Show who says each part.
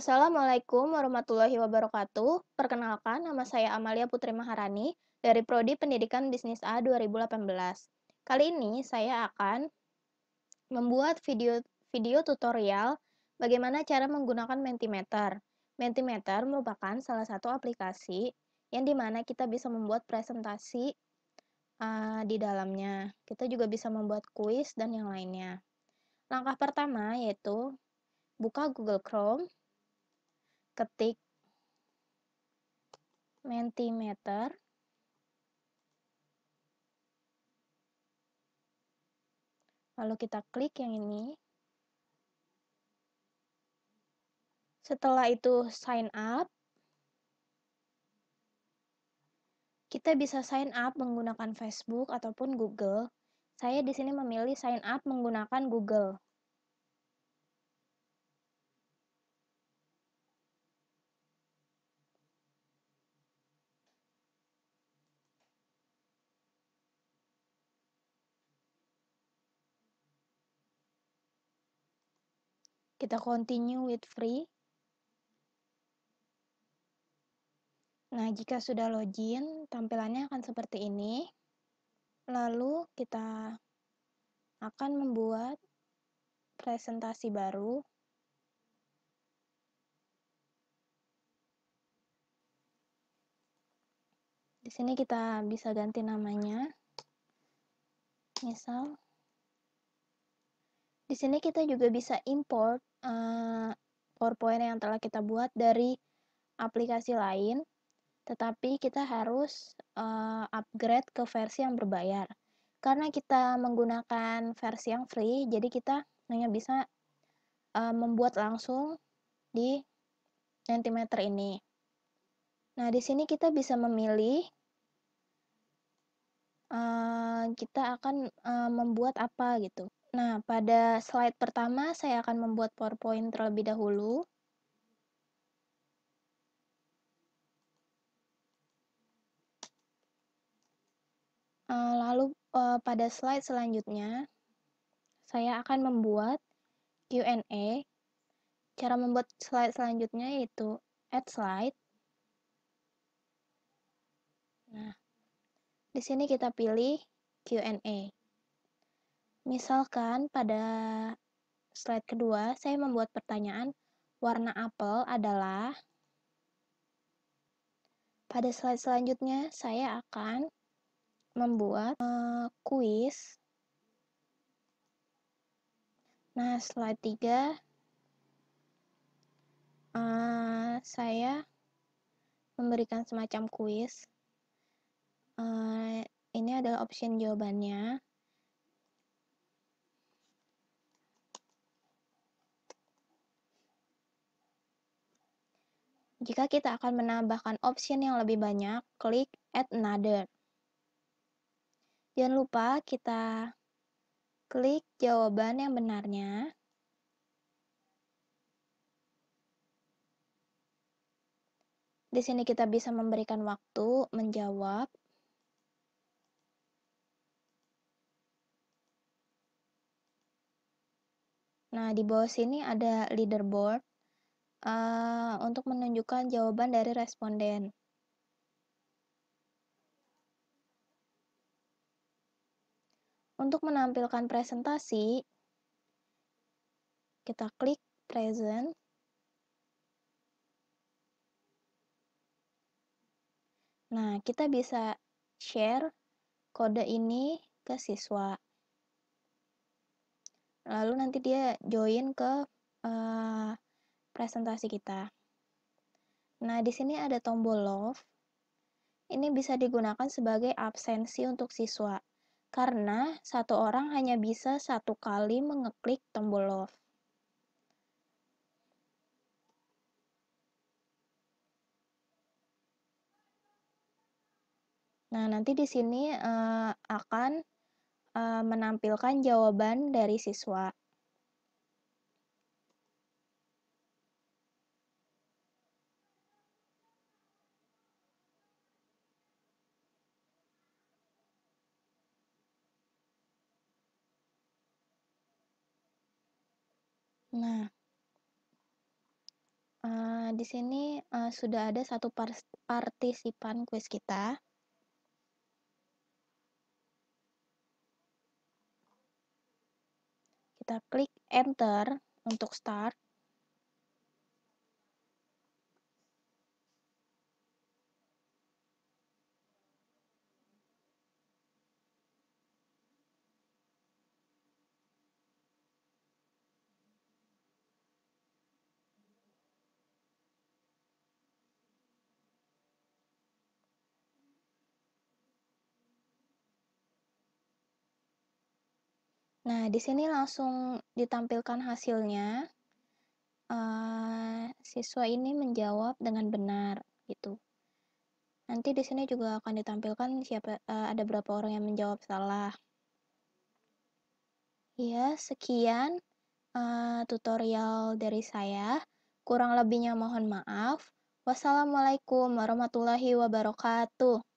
Speaker 1: Assalamualaikum warahmatullahi wabarakatuh. Perkenalkan, nama saya Amalia Putri Maharani dari Prodi Pendidikan Bisnis A 2018. Kali ini saya akan membuat video video tutorial bagaimana cara menggunakan Mentimeter. Mentimeter merupakan salah satu aplikasi yang dimana kita bisa membuat presentasi uh, di dalamnya. Kita juga bisa membuat kuis dan yang lainnya. Langkah pertama yaitu buka Google Chrome ketik mentimeter lalu kita klik yang ini setelah itu sign up kita bisa sign up menggunakan Facebook ataupun Google saya di sini memilih sign up menggunakan Google Kita continue with free. Nah, jika sudah login, tampilannya akan seperti ini. Lalu kita akan membuat presentasi baru. Di sini kita bisa ganti namanya. Misal, di sini kita juga bisa import Eh, PowerPoint yang telah kita buat dari aplikasi lain, tetapi kita harus uh, upgrade ke versi yang berbayar. Karena kita menggunakan versi yang free, jadi kita hanya bisa uh, membuat langsung di Mentimeter ini. Nah, di sini kita bisa memilih uh, kita akan uh, membuat apa gitu. Nah, pada slide pertama saya akan membuat PowerPoint terlebih dahulu. Eh, lalu eh, pada slide selanjutnya, saya akan membuat Q&A. Cara membuat slide selanjutnya yaitu add slide. Nah, di sini kita pilih Q&A. Misalkan pada slide kedua, saya membuat pertanyaan, warna apel adalah... Pada slide selanjutnya, saya akan membuat uh, kuis. Nah, slide tiga uh, saya memberikan semacam kuis. Uh, ini adalah option jawabannya. Jika kita akan menambahkan option yang lebih banyak, klik Add Another. Jangan lupa kita klik jawaban yang benarnya. Di sini kita bisa memberikan waktu menjawab. Nah, di bawah sini ada leaderboard uh, untuk menunjukkan jawaban dari responden. Untuk menampilkan presentasi, kita klik present. Nah, kita bisa share kode ini ke siswa. Lalu nanti dia join ke uh, presentasi kita. Nah, di sini ada tombol love. Ini bisa digunakan sebagai absensi untuk siswa, karena satu orang hanya bisa satu kali mengeklik tombol love. Nah, nanti di sini uh, akan uh, menampilkan jawaban dari siswa. Nah, uh, di sini uh, sudah ada satu partisipan kuis kita. Kita klik enter untuk start. Nah, di sini langsung ditampilkan hasilnya. Uh, siswa ini menjawab dengan benar gitu. Nanti di sini juga akan ditampilkan siapa uh, ada berapa orang yang menjawab salah. Ya, sekian uh, tutorial dari saya. Kurang lebihnya mohon maaf. Wassalamualaikum warahmatullahi wabarakatuh.